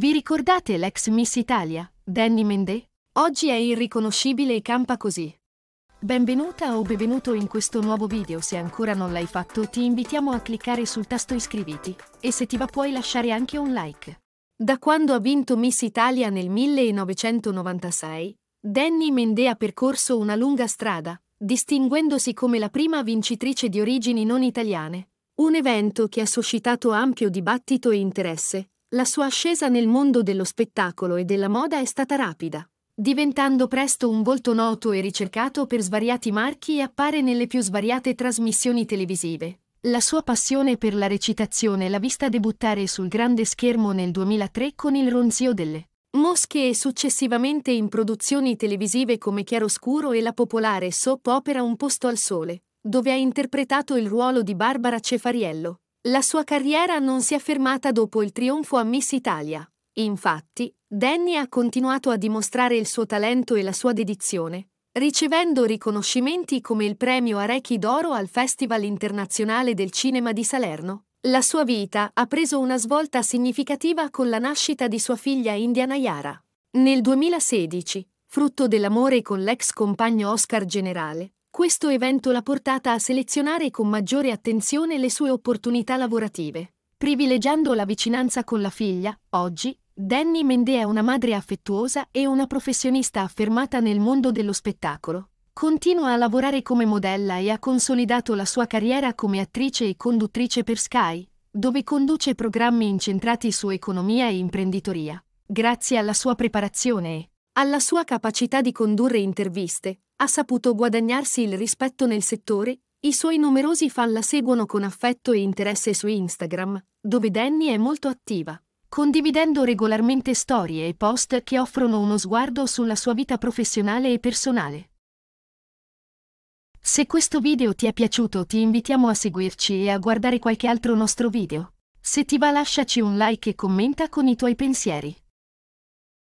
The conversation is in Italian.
Vi ricordate l'ex Miss Italia, Danny Mendé? Oggi è irriconoscibile e campa così. Benvenuta o benvenuto in questo nuovo video, se ancora non l'hai fatto ti invitiamo a cliccare sul tasto iscriviti e se ti va puoi lasciare anche un like. Da quando ha vinto Miss Italia nel 1996, Danny Mendé ha percorso una lunga strada, distinguendosi come la prima vincitrice di origini non italiane, un evento che ha suscitato ampio dibattito e interesse, la sua ascesa nel mondo dello spettacolo e della moda è stata rapida, diventando presto un volto noto e ricercato per svariati marchi e appare nelle più svariate trasmissioni televisive. La sua passione per la recitazione l'ha vista debuttare sul grande schermo nel 2003 con il Ronzio delle Mosche e successivamente in produzioni televisive come Chiaroscuro e la popolare soap opera Un posto al sole, dove ha interpretato il ruolo di Barbara Cefariello. La sua carriera non si è fermata dopo il trionfo a Miss Italia. Infatti, Danny ha continuato a dimostrare il suo talento e la sua dedizione, ricevendo riconoscimenti come il premio Arechi d'Oro al Festival internazionale del cinema di Salerno. La sua vita ha preso una svolta significativa con la nascita di sua figlia Indiana Yara. Nel 2016, frutto dell'amore con l'ex compagno Oscar Generale, questo evento l'ha portata a selezionare con maggiore attenzione le sue opportunità lavorative. Privilegiando la vicinanza con la figlia, oggi, Danny Mende è una madre affettuosa e una professionista affermata nel mondo dello spettacolo. Continua a lavorare come modella e ha consolidato la sua carriera come attrice e conduttrice per Sky, dove conduce programmi incentrati su economia e imprenditoria. Grazie alla sua preparazione e alla sua capacità di condurre interviste, ha saputo guadagnarsi il rispetto nel settore, i suoi numerosi fan la seguono con affetto e interesse su Instagram, dove Danny è molto attiva, condividendo regolarmente storie e post che offrono uno sguardo sulla sua vita professionale e personale. Se questo video ti è piaciuto ti invitiamo a seguirci e a guardare qualche altro nostro video. Se ti va lasciaci un like e commenta con i tuoi pensieri.